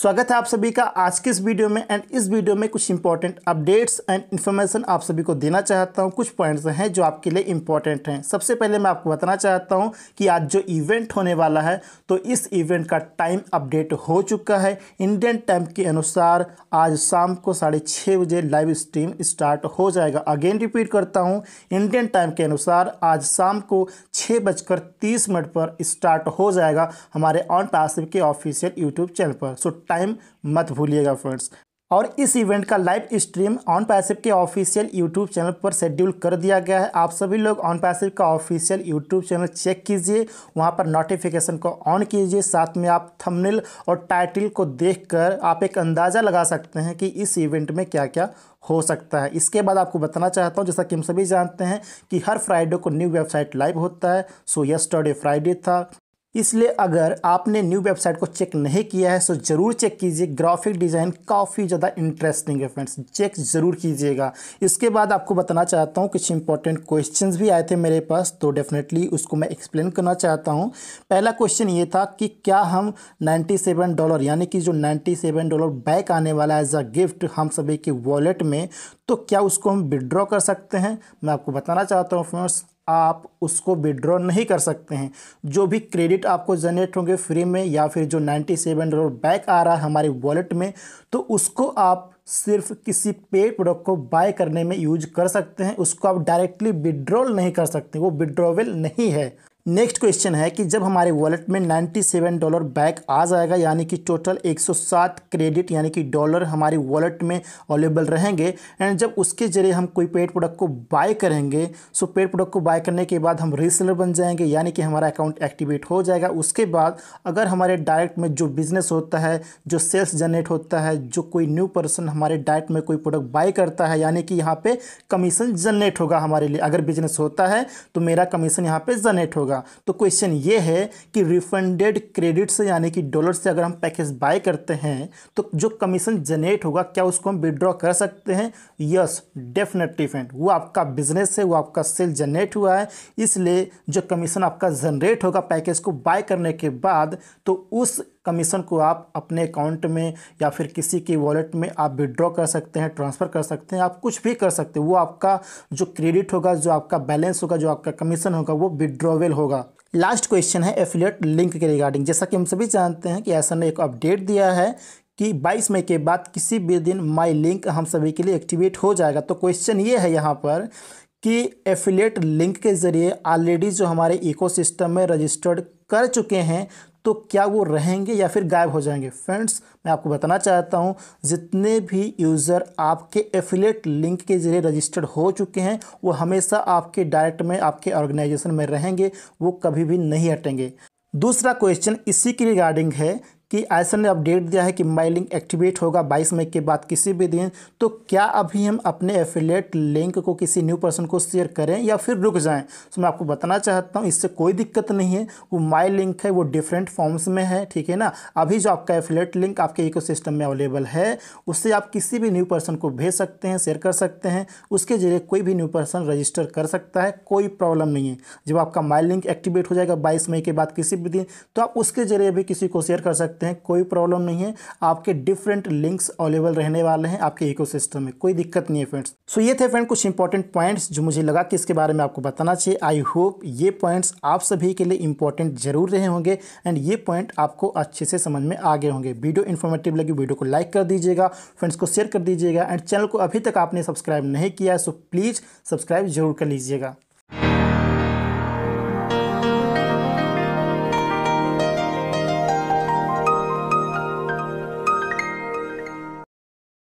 स्वागत है आप सभी का आज के इस वीडियो में एंड इस वीडियो में कुछ इंपॉर्टेंट अपडेट्स एंड इन्फॉर्मेशन आप सभी को देना चाहता हूं कुछ पॉइंट्स हैं जो आपके लिए इंपॉर्टेंट हैं सबसे पहले मैं आपको बताना चाहता हूं कि आज जो इवेंट होने वाला है तो इस इवेंट का टाइम अपडेट हो चुका है इंडियन टाइम के अनुसार आज शाम को साढ़े छः बजे लाइव स्ट्रीम स्टार्ट हो जाएगा अगेन रिपीट करता हूँ इंडियन टाइम के अनुसार आज शाम को छः बजकर तीस मिनट पर स्टार्ट हो जाएगा हमारे ऑन टास्क के ऑफिशियल यूट्यूब चैनल पर सो टाइम मत भूलिएगा फ्रेंड्स और इस इवेंट का लाइव स्ट्रीम ऑन पैसिव के ऑफिशियल यूट्यूब चैनल पर शेड्यूल कर दिया गया है आप सभी लोग ऑन पैसिव का ऑफिशियल यूट्यूब चैनल चेक कीजिए वहाँ पर नोटिफिकेशन को ऑन कीजिए साथ में आप थंबनेल और टाइटल को देखकर आप एक अंदाज़ा लगा सकते हैं कि इस इवेंट में क्या क्या हो सकता है इसके बाद आपको बताना चाहता हूँ जैसा कि हम सभी जानते हैं कि हर फ्राइडे को न्यू वेबसाइट लाइव होता है सो यस्टरडे फ्राइडे था इसलिए अगर आपने न्यू वेबसाइट को चेक नहीं किया है सो तो ज़रूर चेक कीजिए ग्राफिक डिज़ाइन काफ़ी ज़्यादा इंटरेस्टिंग है फ्रेंड्स चेक ज़रूर कीजिएगा इसके बाद आपको बताना चाहता हूँ कुछ इंपॉर्टेंट क्वेश्चन भी आए थे मेरे पास तो डेफिनेटली उसको मैं एक्सप्लेन करना चाहता हूँ पहला क्वेश्चन ये था कि क्या हम नाइन्टी सेवन डॉलर यानी कि जो नाइन्टी सेवन डॉलर बैक आने वाला एज अ गिफ्ट हम सभी के वॉलेट में तो क्या उसको हम विड्रॉ कर सकते हैं मैं आपको बताना चाहता हूँ फ्रेंड्स आप उसको विड्रॉ नहीं कर सकते हैं जो भी क्रेडिट आपको जनरेट होंगे फ्री में या फिर जो नाइन्टी सेवन डॉलर बैक आ रहा है हमारे वॉलेट में तो उसको आप सिर्फ किसी पे प्रोडक्ट को बाय करने में यूज कर सकते हैं उसको आप डायरेक्टली विड्रॉल नहीं कर सकते वो विड्रॉवल नहीं है नेक्स्ट क्वेश्चन है कि जब हमारे वॉलेट में 97 डॉलर बैक आ जाएगा यानी कि टोटल 107 क्रेडिट यानी कि डॉलर हमारे वॉलेट में अवेलेबल रहेंगे एंड जब उसके जरिए हम कोई पेड प्रोडक्ट को बाय करेंगे सो पेड प्रोडक्ट को बाय करने के बाद हम रीसेलर बन जाएंगे यानी कि हमारा अकाउंट एक्टिवेट हो जाएगा उसके बाद अगर हमारे डायरेक्ट में जो बिज़नेस होता है जो सेल्स जनरेट होता है जो कोई न्यू पर्सन हमारे डायरेक्ट में कोई प्रोडक्ट बाय करता है यानी कि यहाँ पर कमीशन जनरेट होगा हमारे लिए अगर बिजनेस होता है तो मेरा कमीशन यहाँ पर जनरेट होगा होगा तो क्वेश्चन ये है कि रिफंडेड क्रेडिट से यानी कि डॉलर से अगर हम पैकेज बाय करते हैं तो जो कमीशन जनरेट होगा क्या उसको हम विड्रॉ कर सकते हैं यस डेफिनेटली फ्रेंड वो आपका बिजनेस है वो आपका सेल जनरेट हुआ है इसलिए जो कमीशन आपका जनरेट होगा पैकेज को बाय करने के बाद तो उस कमीशन को आप अपने अकाउंट में या फिर किसी के वॉलेट में आप विड्रॉ कर सकते हैं ट्रांसफ़र कर सकते हैं आप कुछ भी कर सकते हैं वो आपका जो क्रेडिट होगा जो आपका बैलेंस होगा जो आपका कमीशन होगा वो विड्रॉवेल होगा लास्ट क्वेश्चन है एफिलेट लिंक के रिगार्डिंग जैसा कि हम सभी जानते हैं कि ऐसा ने एक अपडेट दिया है कि 22 मई के बाद किसी भी दिन माई लिंक हम सभी के लिए एक्टिवेट हो जाएगा तो क्वेश्चन ये है यहाँ पर कि एफिलेट लिंक के ज़रिए ऑलरेडी जो हमारे इकोसिस्टम में रजिस्टर्ड कर चुके हैं तो क्या वो रहेंगे या फिर गायब हो जाएंगे फ्रेंड्स मैं आपको बताना चाहता हूँ जितने भी यूज़र आपके एफिलेट लिंक के ज़रिए रजिस्टर्ड हो चुके हैं वो हमेशा आपके डायरेक्ट में आपके ऑर्गेनाइजेशन में रहेंगे वो कभी भी नहीं हटेंगे दूसरा क्वेश्चन इसी की रिगार्डिंग है कि ऐसा ने अपडेट दिया है कि माई लिंक एक्टिवेट होगा 22 मई के बाद किसी भी दिन तो क्या अभी हम अपने एफिलेट लिंक को किसी न्यू पर्सन को शेयर करें या फिर रुक जाएं तो मैं आपको बताना चाहता हूँ इससे कोई दिक्कत नहीं है वो माई लिंक है वो डिफरेंट फॉर्म्स में है ठीक है ना अभी जो आपका एफिलेट लिंक आपके इको में अवेलेबल है उससे आप किसी भी न्यू पर्सन को भेज सकते हैं शेयर कर सकते हैं उसके जरिए कोई भी न्यू पर्सन रजिस्टर कर सकता है कोई प्रॉब्लम नहीं है जब आपका माई लिंक एक्टिवेट हो जाएगा बाईस मई के बाद किसी भी दिन तो आप उसके जरिए भी किसी को शेयर कर सकते सकते हैं कोई प्रॉब्लम नहीं है आपके डिफरेंट लिंक्स अवेलेबल रहने वाले हैं आपके इकोसिस्टम में कोई दिक्कत नहीं है फ्रेंड्स सो so, ये थे फ्रेंड कुछ इंपॉर्टेंट पॉइंट्स जो मुझे लगा कि इसके बारे में आपको बताना चाहिए आई होप ये पॉइंट्स आप सभी के लिए इंपॉर्टेंट जरूर रहे होंगे एंड ये पॉइंट आपको अच्छे से समझ में आगे होंगे वीडियो इन्फॉर्मेटिव लगी वीडियो को लाइक कर दीजिएगा फ्रेंड्स को शेयर कर दीजिएगा एंड चैनल को अभी तक आपने सब्सक्राइब नहीं किया है सो प्लीज़ सब्सक्राइब जरूर कर लीजिएगा